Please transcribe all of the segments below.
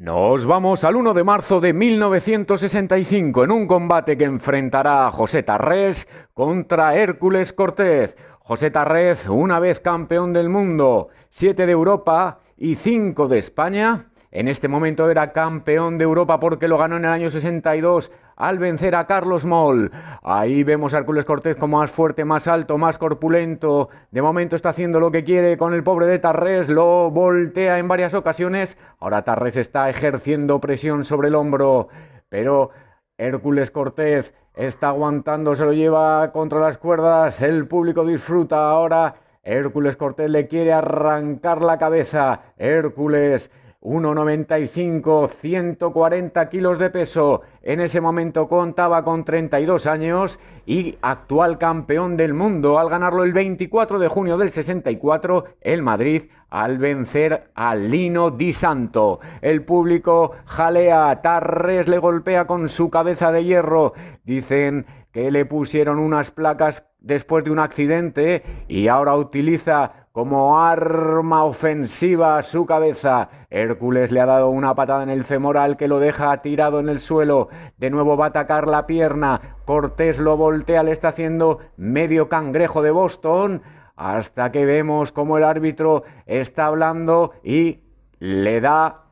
Nos vamos al 1 de marzo de 1965 en un combate que enfrentará a José Tarrés contra Hércules Cortés. José Tarrés, una vez campeón del mundo, siete de Europa y cinco de España, en este momento era campeón de Europa porque lo ganó en el año 62 al vencer a Carlos Moll. Ahí vemos a Hércules Cortés como más fuerte, más alto, más corpulento. De momento está haciendo lo que quiere con el pobre de Tarrés, lo voltea en varias ocasiones. Ahora Tarrés está ejerciendo presión sobre el hombro, pero Hércules Cortés está aguantando, se lo lleva contra las cuerdas. El público disfruta ahora. Hércules Cortés le quiere arrancar la cabeza. Hércules 1,95, 140 kilos de peso. En ese momento contaba con 32 años y actual campeón del mundo al ganarlo el 24 de junio del 64 el Madrid al vencer a Lino Di Santo. El público jalea, Tarres le golpea con su cabeza de hierro. Dicen que le pusieron unas placas después de un accidente y ahora utiliza como arma ofensiva su cabeza. Hércules le ha dado una patada en el femoral que lo deja tirado en el suelo. De nuevo va a atacar la pierna. Cortés lo voltea, le está haciendo medio cangrejo de Boston. Hasta que vemos cómo el árbitro está hablando y le da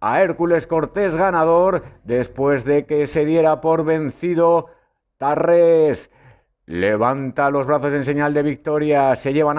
a Hércules Cortés ganador después de que se diera por vencido Tarres. Levanta los brazos en señal de victoria, se llevan a...